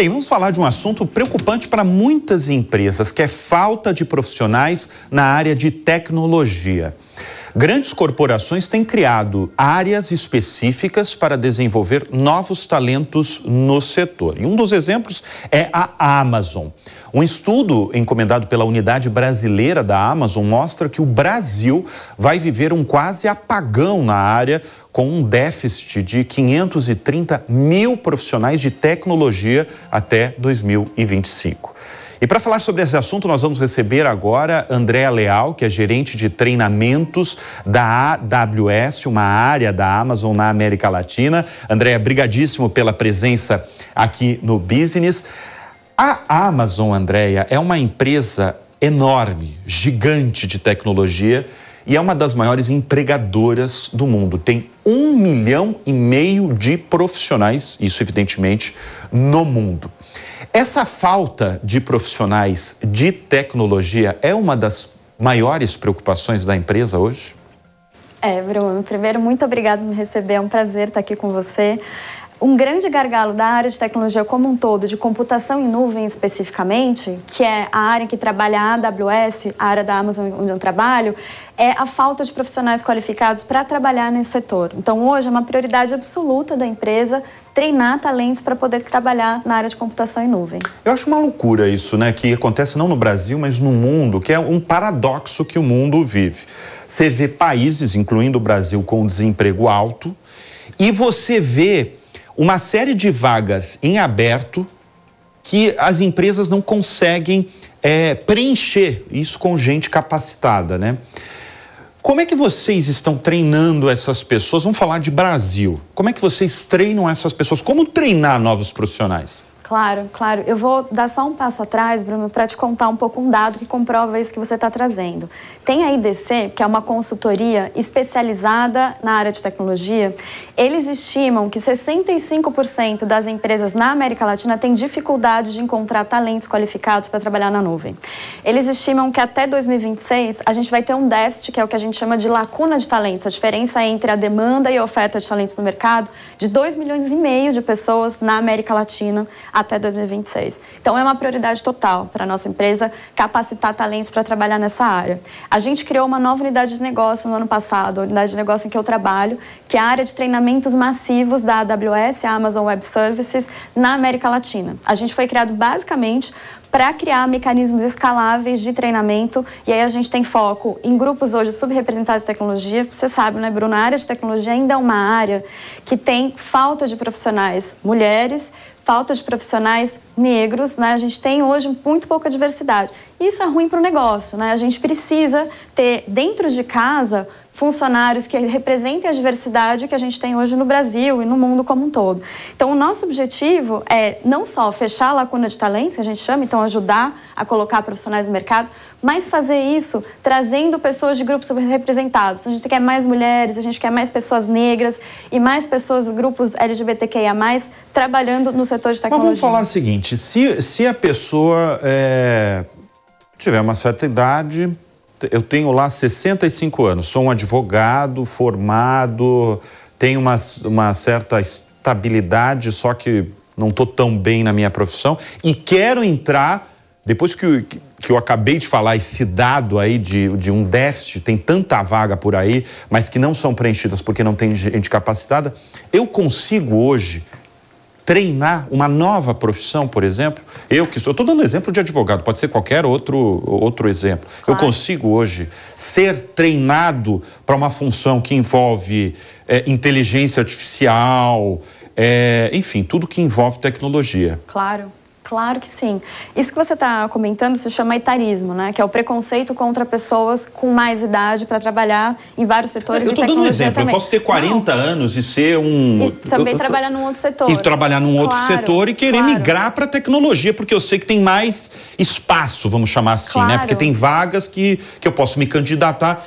Bem, vamos falar de um assunto preocupante para muitas empresas, que é falta de profissionais na área de tecnologia. Grandes corporações têm criado áreas específicas para desenvolver novos talentos no setor. E um dos exemplos é a Amazon. Um estudo encomendado pela Unidade Brasileira da Amazon mostra que o Brasil vai viver um quase apagão na área, com um déficit de 530 mil profissionais de tecnologia até 2025. E para falar sobre esse assunto, nós vamos receber agora Andréa Leal, que é gerente de treinamentos da AWS, uma área da Amazon na América Latina. Andréa, brigadíssimo pela presença aqui no Business. A Amazon, Andréa, é uma empresa enorme, gigante de tecnologia e é uma das maiores empregadoras do mundo. Tem um milhão e meio de profissionais, isso evidentemente, no mundo. Essa falta de profissionais de tecnologia é uma das maiores preocupações da empresa hoje? É, Bruno, primeiro, muito obrigado por me receber, é um prazer estar aqui com você. Um grande gargalo da área de tecnologia como um todo, de computação em nuvem especificamente, que é a área que trabalha a AWS, a área da Amazon onde eu trabalho, é a falta de profissionais qualificados para trabalhar nesse setor. Então, hoje é uma prioridade absoluta da empresa treinar talentos para poder trabalhar na área de computação em nuvem. Eu acho uma loucura isso, né? Que acontece não no Brasil, mas no mundo, que é um paradoxo que o mundo vive. Você vê países, incluindo o Brasil, com desemprego alto, e você vê uma série de vagas em aberto que as empresas não conseguem é, preencher isso com gente capacitada, né? Como é que vocês estão treinando essas pessoas? Vamos falar de Brasil. Como é que vocês treinam essas pessoas? Como treinar novos profissionais? Claro, claro. Eu vou dar só um passo atrás, Bruno, para te contar um pouco um dado que comprova isso que você está trazendo. Tem a IDC, que é uma consultoria especializada na área de tecnologia. Eles estimam que 65% das empresas na América Latina têm dificuldade de encontrar talentos qualificados para trabalhar na nuvem. Eles estimam que até 2026 a gente vai ter um déficit, que é o que a gente chama de lacuna de talentos, a diferença é entre a demanda e a oferta de talentos no mercado, de 2 milhões e meio de pessoas na América Latina até 2026. Então, é uma prioridade total para a nossa empresa capacitar talentos para trabalhar nessa área. A gente criou uma nova unidade de negócio no ano passado, a unidade de negócio em que eu trabalho, que é a área de treinamentos massivos da AWS, Amazon Web Services, na América Latina. A gente foi criado basicamente para criar mecanismos escaláveis de treinamento. E aí a gente tem foco em grupos hoje subrepresentados de tecnologia. Você sabe, né, Bruno? A área de tecnologia ainda é uma área que tem falta de profissionais mulheres falta de profissionais negros, né? A gente tem hoje muito pouca diversidade. Isso é ruim para o negócio, né? A gente precisa ter dentro de casa funcionários que representem a diversidade que a gente tem hoje no Brasil e no mundo como um todo. Então, o nosso objetivo é não só fechar a lacuna de talentos, que a gente chama, então ajudar a colocar profissionais no mercado, mas fazer isso trazendo pessoas de grupos representados. A gente quer mais mulheres, a gente quer mais pessoas negras e mais pessoas dos grupos LGBTQIA+, trabalhando no setor de tecnologia. Mas vamos falar o seguinte, se, se a pessoa é, tiver uma certa idade, eu tenho lá 65 anos, sou um advogado formado, tenho uma, uma certa estabilidade, só que não estou tão bem na minha profissão e quero entrar depois que, que eu acabei de falar, esse dado aí de, de um déficit, tem tanta vaga por aí, mas que não são preenchidas porque não tem gente capacitada, eu consigo hoje treinar uma nova profissão, por exemplo? Eu que sou, estou dando exemplo de advogado, pode ser qualquer outro, outro exemplo. Claro. Eu consigo hoje ser treinado para uma função que envolve é, inteligência artificial, é, enfim, tudo que envolve tecnologia. Claro. Claro que sim. Isso que você está comentando se chama etarismo, né? Que é o preconceito contra pessoas com mais idade para trabalhar em vários setores. Eu estou dando um exemplo. Também. Eu posso ter 40 Não. anos e ser um. E também eu, eu, trabalhar num outro setor. E trabalhar num claro, outro setor e querer claro. migrar para tecnologia, porque eu sei que tem mais espaço, vamos chamar assim, claro. né? Porque tem vagas que, que eu posso me candidatar.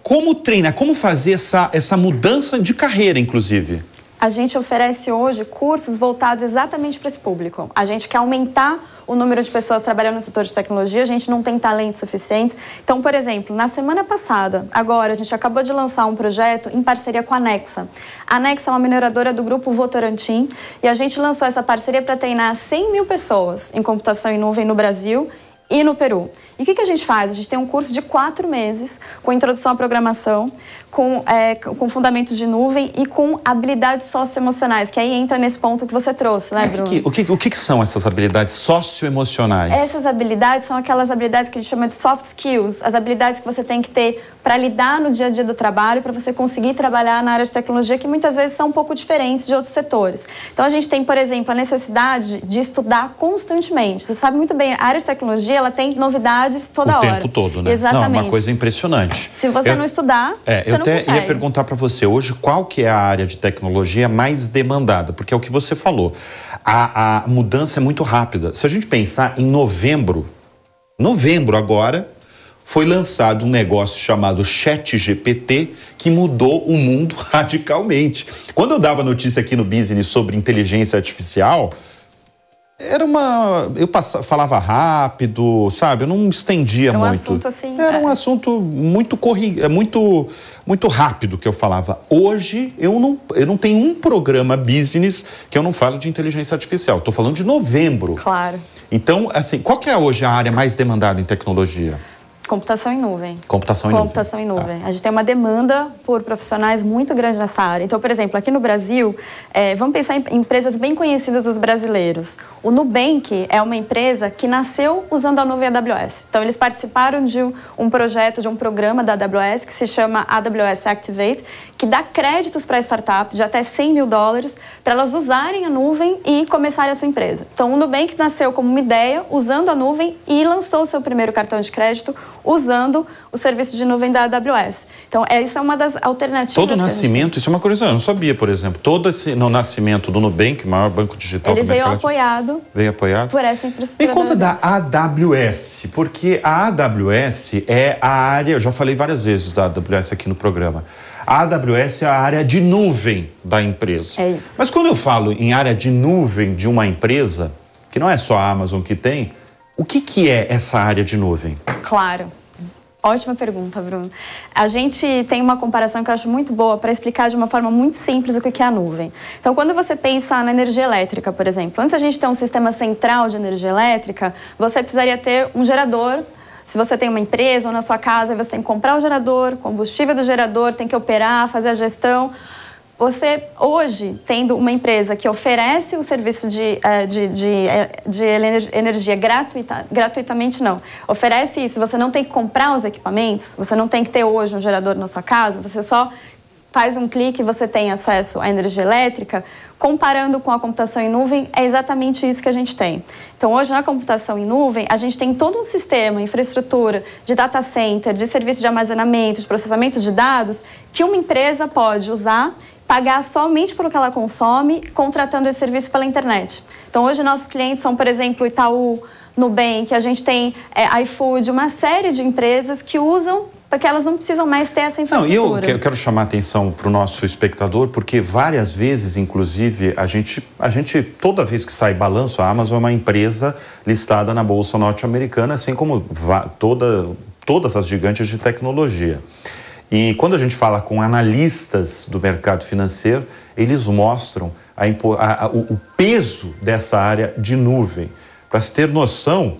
Como treinar, como fazer essa, essa mudança de carreira, inclusive? a gente oferece hoje cursos voltados exatamente para esse público. A gente quer aumentar o número de pessoas trabalhando no setor de tecnologia, a gente não tem talentos suficientes. Então, por exemplo, na semana passada, agora, a gente acabou de lançar um projeto em parceria com a Nexa. A Nexa é uma mineradora do grupo Votorantim e a gente lançou essa parceria para treinar 100 mil pessoas em computação em nuvem no Brasil e no Peru. E o que, que a gente faz? A gente tem um curso de quatro meses com introdução à programação, com, é, com fundamentos de nuvem e com habilidades socioemocionais, que aí entra nesse ponto que você trouxe, né, é, Bruno? O que, o que, o que são essas habilidades socioemocionais? Essas habilidades são aquelas habilidades que a gente chama de soft skills, as habilidades que você tem que ter para lidar no dia a dia do trabalho, para você conseguir trabalhar na área de tecnologia, que muitas vezes são um pouco diferentes de outros setores. Então, a gente tem, por exemplo, a necessidade de estudar constantemente. Você sabe muito bem, a área de tecnologia ela tem novidades toda o hora. O tempo todo, né? É Exatamente. Não, uma coisa impressionante. Se você eu, não estudar, é, você eu não consegue. Eu ia perguntar para você hoje qual que é a área de tecnologia mais demandada, porque é o que você falou. A, a mudança é muito rápida. Se a gente pensar em novembro, novembro agora, foi lançado um negócio chamado ChatGPT que mudou o mundo radicalmente. Quando eu dava notícia aqui no Business sobre inteligência artificial, era uma. Eu passava, falava rápido, sabe? Eu não estendia Era um muito. Assunto assim, Era é. um assunto muito corri... É, muito muito rápido que eu falava. Hoje eu não, eu não tenho um programa business que eu não falo de inteligência artificial. Estou falando de novembro. Claro. Então, assim, qual que é hoje a área mais demandada em tecnologia? Computação em nuvem. Computação em Computação nuvem. em nuvem. Tá. A gente tem uma demanda por profissionais muito grande nessa área. Então, por exemplo, aqui no Brasil, é, vamos pensar em empresas bem conhecidas dos brasileiros. O Nubank é uma empresa que nasceu usando a nuvem AWS. Então, eles participaram de um projeto, de um programa da AWS que se chama AWS Activate, que dá créditos para startup de até 100 mil dólares para elas usarem a nuvem e começarem a sua empresa. Então, o Nubank nasceu como uma ideia usando a nuvem e lançou o seu primeiro cartão de crédito usando o serviço de nuvem da AWS. Então, essa é, é uma das alternativas. Todo nascimento, isso é uma curiosidade, eu não sabia, por exemplo. Todo esse no nascimento do Nubank, maior banco digital Ele do veio mercado, apoiado. Veio apoiado. Por essa infraestrutura. E conta da AWS, porque a AWS é a área, eu já falei várias vezes da AWS aqui no programa. A AWS é a área de nuvem da empresa. É isso. Mas quando eu falo em área de nuvem de uma empresa, que não é só a Amazon que tem, o que, que é essa área de nuvem? Claro. Ótima pergunta, Bruno. A gente tem uma comparação que eu acho muito boa para explicar de uma forma muito simples o que é a nuvem. Então, quando você pensa na energia elétrica, por exemplo, antes a gente ter um sistema central de energia elétrica, você precisaria ter um gerador se você tem uma empresa ou na sua casa, você tem que comprar o gerador, combustível do gerador, tem que operar, fazer a gestão. Você, hoje, tendo uma empresa que oferece o serviço de, eh, de, de, eh, de energia gratuita, gratuitamente, não, oferece isso, você não tem que comprar os equipamentos, você não tem que ter hoje um gerador na sua casa, você só faz um clique e você tem acesso à energia elétrica comparando com a computação em nuvem, é exatamente isso que a gente tem. Então, hoje, na computação em nuvem, a gente tem todo um sistema, infraestrutura de data center, de serviço de armazenamento, de processamento de dados, que uma empresa pode usar, pagar somente pelo que ela consome, contratando esse serviço pela internet. Então, hoje, nossos clientes são, por exemplo, Itaú, Nubank, a gente tem é, iFood, uma série de empresas que usam porque elas não precisam mais ter essa infraestrutura. Não, eu quero chamar a atenção para o nosso espectador, porque várias vezes, inclusive, a gente, a gente, toda vez que sai balanço, a Amazon é uma empresa listada na Bolsa Norte-Americana, assim como toda, todas as gigantes de tecnologia. E quando a gente fala com analistas do mercado financeiro, eles mostram a, a, a, o peso dessa área de nuvem. Para se ter noção,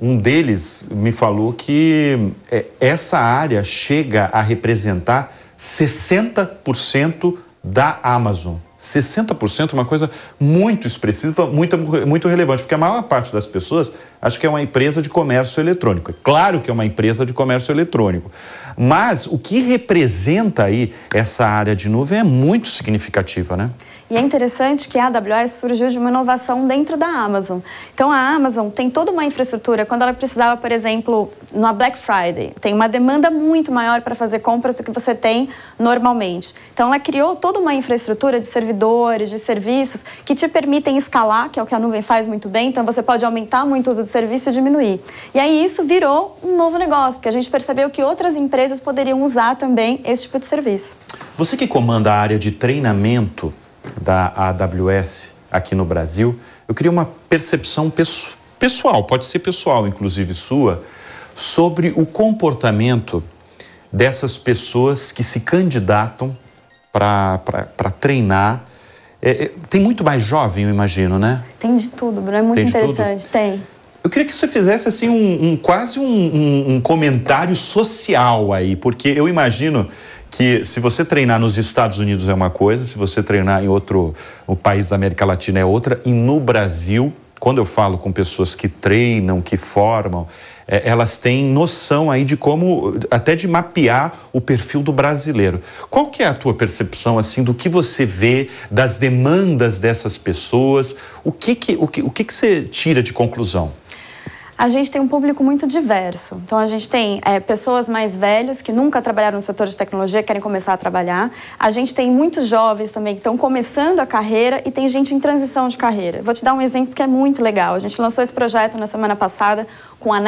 um deles me falou que é, essa área chega a representar 60% da Amazon. 60% é uma coisa muito expressiva, muito, muito relevante, porque a maior parte das pessoas acha que é uma empresa de comércio eletrônico. É claro que é uma empresa de comércio eletrônico. Mas o que representa aí essa área de nuvem é muito significativa, né? E é interessante que a AWS surgiu de uma inovação dentro da Amazon. Então a Amazon tem toda uma infraestrutura. Quando ela precisava, por exemplo, na Black Friday, tem uma demanda muito maior para fazer compras do que você tem normalmente. Então ela criou toda uma infraestrutura de servidores, de serviços que te permitem escalar, que é o que a nuvem faz muito bem. Então você pode aumentar muito o uso do serviço e diminuir. E aí isso virou um novo negócio, porque a gente percebeu que outras empresas poderiam usar também esse tipo de serviço. Você que comanda a área de treinamento da AWS aqui no Brasil, eu queria uma percepção pessoal, pode ser pessoal inclusive sua, sobre o comportamento dessas pessoas que se candidatam para treinar. É, é, tem muito mais jovem, eu imagino, né? Tem de tudo, Bruno. É muito tem interessante. Tem. Eu queria que você fizesse assim um, um quase um, um, um, comentário social aí, porque eu imagino que se você treinar nos Estados Unidos é uma coisa, se você treinar em outro o país da América Latina é outra, e no Brasil, quando eu falo com pessoas que treinam, que formam, é, elas têm noção aí de como, até de mapear o perfil do brasileiro. Qual que é a tua percepção, assim, do que você vê, das demandas dessas pessoas? O que que, o que, o que, que você tira de conclusão? a gente tem um público muito diverso. Então, a gente tem é, pessoas mais velhas que nunca trabalharam no setor de tecnologia, querem começar a trabalhar. A gente tem muitos jovens também que estão começando a carreira e tem gente em transição de carreira. Vou te dar um exemplo que é muito legal. A gente lançou esse projeto na semana passada, com a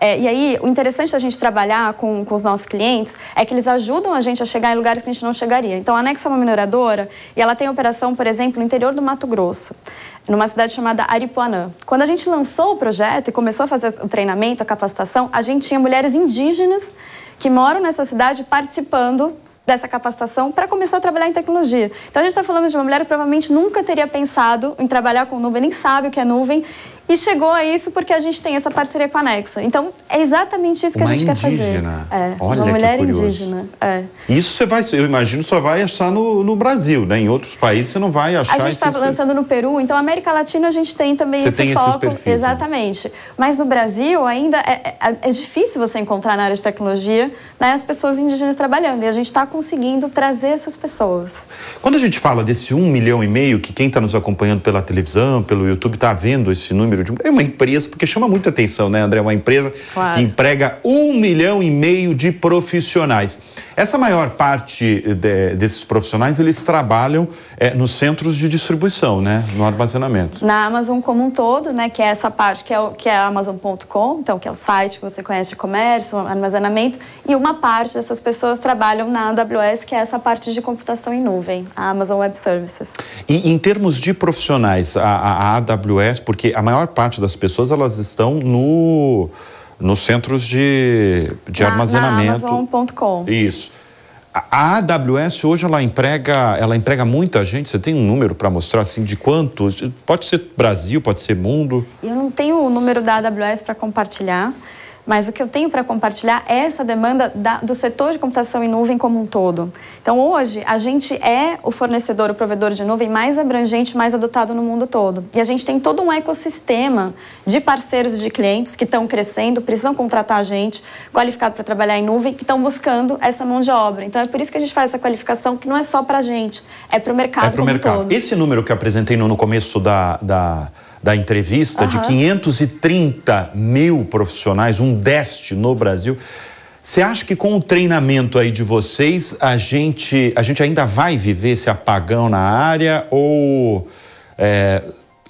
É, e aí, o interessante da gente trabalhar com, com os nossos clientes é que eles ajudam a gente a chegar em lugares que a gente não chegaria. Então, a Nexa é uma mineradora e ela tem operação, por exemplo, no interior do Mato Grosso, numa cidade chamada Aripuanã. Quando a gente lançou o projeto e começou a fazer o treinamento, a capacitação, a gente tinha mulheres indígenas que moram nessa cidade participando dessa capacitação para começar a trabalhar em tecnologia. Então a gente está falando de uma mulher que provavelmente nunca teria pensado em trabalhar com nuvem, nem sabe o que é nuvem, e chegou a isso porque a gente tem essa parceria com a Nexa. Então, é exatamente isso que uma a gente indígena. quer fazer. É, Olha uma mulher indígena. É. Isso você vai, eu imagino, só vai achar no, no Brasil, né? Em outros países você não vai achar. A gente está lançando no Peru, então América Latina a gente tem também você esse tem foco. Perfis, né? exatamente. Né? Mas no Brasil ainda é, é, é, difícil você encontrar na área de tecnologia né, as pessoas indígenas trabalhando. E a gente está conseguindo trazer essas pessoas. Quando a gente fala desse um milhão e meio, que quem está nos acompanhando pela televisão, pelo YouTube, está vendo esse número número de. É uma empresa, porque chama muita atenção, né, André? É Uma empresa claro. que emprega um milhão e meio de profissionais. Essa maior parte eh, de, desses profissionais, eles trabalham é, nos centros de distribuição, né? No armazenamento. Na Amazon como um todo, né? Que é essa parte que é, o, que é Amazon.com, então, que é o site que você conhece de comércio, armazenamento. E uma parte dessas pessoas trabalham na AWS, que é essa parte de computação em nuvem, a Amazon Web Services. E em termos de profissionais, a, a AWS, porque a maior maior parte das pessoas elas estão no, nos centros de, de na, armazenamento. Amazon.com. Isso. A AWS hoje ela emprega, ela emprega muita gente. Você tem um número para mostrar assim de quantos? Pode ser Brasil, pode ser mundo. Eu não tenho o número da AWS para compartilhar. Mas o que eu tenho para compartilhar é essa demanda da, do setor de computação em nuvem como um todo. Então, hoje, a gente é o fornecedor, o provedor de nuvem mais abrangente, mais adotado no mundo todo. E a gente tem todo um ecossistema de parceiros e de clientes que estão crescendo, precisam contratar a gente, qualificado para trabalhar em nuvem, que estão buscando essa mão de obra. Então, é por isso que a gente faz essa qualificação, que não é só para a gente, é para o mercado é o mercado. Todo. Esse número que apresentei no, no começo da... da da entrevista, uhum. de 530 mil profissionais, um déficit no Brasil. Você acha que com o treinamento aí de vocês, a gente, a gente ainda vai viver esse apagão na área ou é,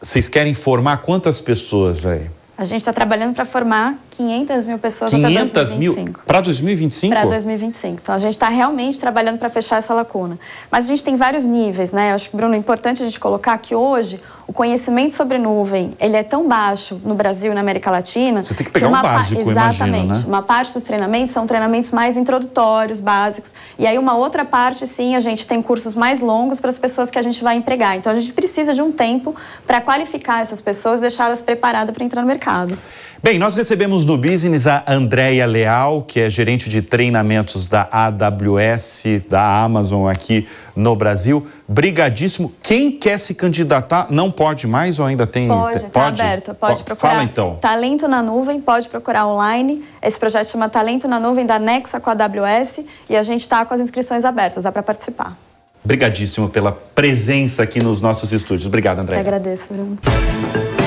vocês querem formar quantas pessoas aí? A gente está trabalhando para formar 500 mil pessoas 500 até 2025. mil? Para 2025? Para 2025. Então, a gente está realmente trabalhando para fechar essa lacuna. Mas a gente tem vários níveis, né? Eu acho que, Bruno, é importante a gente colocar que hoje o conhecimento sobre nuvem ele é tão baixo no Brasil e na América Latina. Você tem que pegar que uma um básico, Exatamente. Imagino, né? Uma parte dos treinamentos são treinamentos mais introdutórios, básicos. E aí, uma outra parte, sim, a gente tem cursos mais longos para as pessoas que a gente vai empregar. Então, a gente precisa de um tempo para qualificar essas pessoas, deixá-las preparadas para entrar no mercado. Bem, nós recebemos no Business a Andréia Leal, que é gerente de treinamentos da AWS, da Amazon aqui no Brasil. Brigadíssimo. Quem quer se candidatar não pode mais ou ainda tem? Pode, tá pode? aberto. Pode procurar. Fala então. Talento na Nuvem, pode procurar online. Esse projeto chama Talento na Nuvem da Nexa com a AWS e a gente está com as inscrições abertas, dá para participar. Obrigadíssimo pela presença aqui nos nossos estúdios. Obrigado, André. Eu agradeço, Bruno.